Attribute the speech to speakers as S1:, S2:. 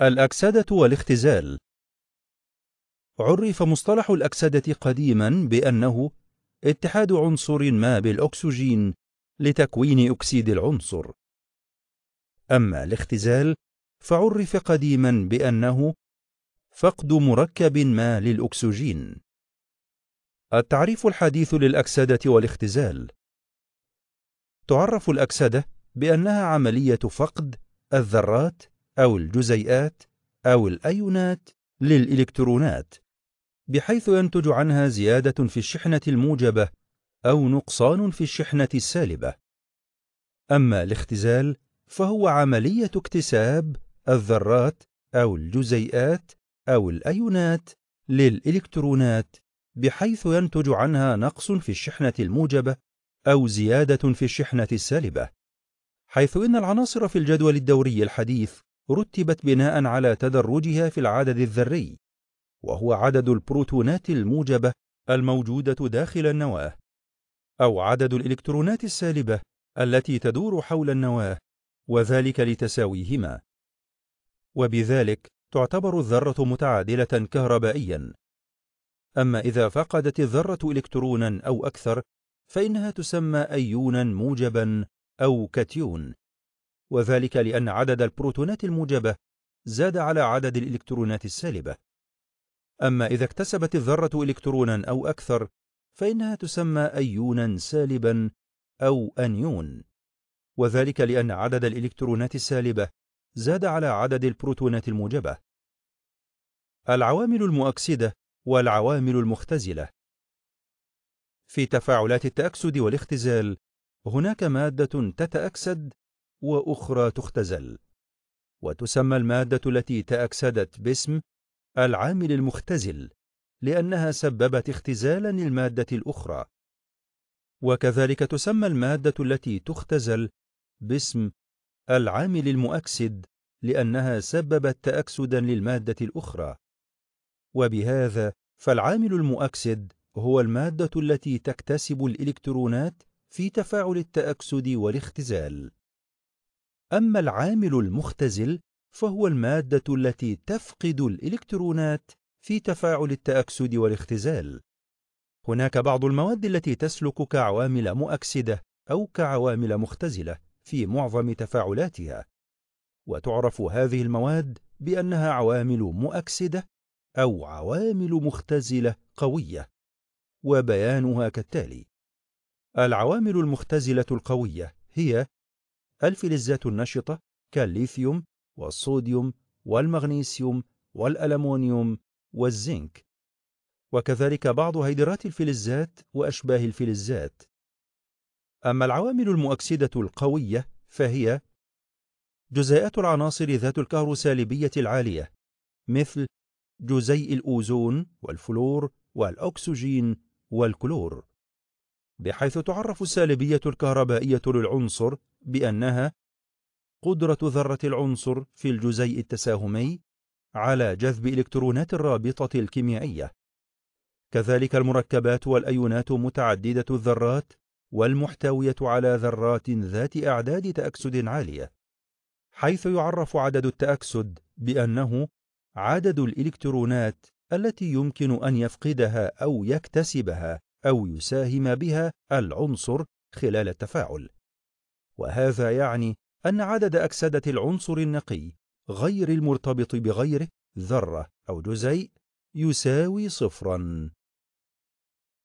S1: الأكسدة والاختزال عرف مصطلح الأكسدة قديما بأنه اتحاد عنصر ما بالأكسجين لتكوين أكسيد العنصر أما الاختزال فعرف قديما بأنه فقد مركب ما للأكسجين التعريف الحديث للأكسدة والاختزال تعرف الأكسدة بأنها عملية فقد الذرات أو الجزيئات أو الأيونات للإلكترونات بحيث ينتج عنها زيادة في الشحنة الموجبة أو نقصان في الشحنة السالبة أما الاختزال فهو عملية اكتساب الذرات أو الجزيئات أو الأيونات للإلكترونات بحيث ينتج عنها نقص في الشحنة الموجبة أو زيادة في الشحنة السالبة حيث إن العناصر في الجدول الدوري الحديث رتبت بناء على تدرجها في العدد الذري وهو عدد البروتونات الموجبة الموجودة داخل النواة أو عدد الإلكترونات السالبة التي تدور حول النواة وذلك لتساويهما وبذلك تعتبر الذرة متعادلة كهربائيا أما إذا فقدت الذرة إلكترونا أو أكثر فإنها تسمى أيونا موجبا أو كاتيون وذلك لأن عدد البروتونات الموجبة زاد على عدد الإلكترونات السالبة أما إذا اكتسبت الذرة إلكترونا أو أكثر فإنها تسمى أيونا سالبا أو أنيون وذلك لأن عدد الإلكترونات السالبة زاد على عدد البروتونات الموجبة العوامل المؤكسدة والعوامل المختزلة في تفاعلات التأكسد والاختزال هناك مادة تتأكسد وأخرى تختزل وتسمى المادة التي تأكسدت باسم العامل المختزل لأنها سببت اختزالا المادة الأخرى وكذلك تسمى المادة التي تختزل باسم العامل المؤكسد لأنها سببت تأكسدا للمادة الأخرى وبهذا فالعامل المؤكسد هو المادة التي تكتسب الإلكترونات في تفاعل التأكسد والاختزال أما العامل المختزل فهو المادة التي تفقد الإلكترونات في تفاعل التأكسد والاختزال. هناك بعض المواد التي تسلك كعوامل مؤكسدة أو كعوامل مختزلة في معظم تفاعلاتها، وتعرف هذه المواد بأنها عوامل مؤكسدة أو عوامل مختزلة قوية، وبيانها كالتالي: العوامل المختزلة القوية هي الفلزات النشطة كالليثيوم والصوديوم والمغنيسيوم والألمونيوم والزنك وكذلك بعض هيدرات الفلزات وأشباه الفلزات أما العوامل المؤكسدة القوية فهي جزيئات العناصر ذات الكهروسالبية العالية مثل جزيء الأوزون والفلور والأكسجين والكلور بحيث تعرف السالبية الكهربائية للعنصر بأنها قدرة ذرة العنصر في الجزيء التساهمي على جذب إلكترونات الرابطة الكيميائية كذلك المركبات والأيونات متعددة الذرات والمحتوية على ذرات ذات أعداد تأكسد عالية حيث يعرف عدد التأكسد بأنه عدد الإلكترونات التي يمكن أن يفقدها أو يكتسبها أو يساهم بها العنصر خلال التفاعل وهذا يعني أن عدد أكسدة العنصر النقي غير المرتبط بغيره ذرة أو جزيء يساوي صفراً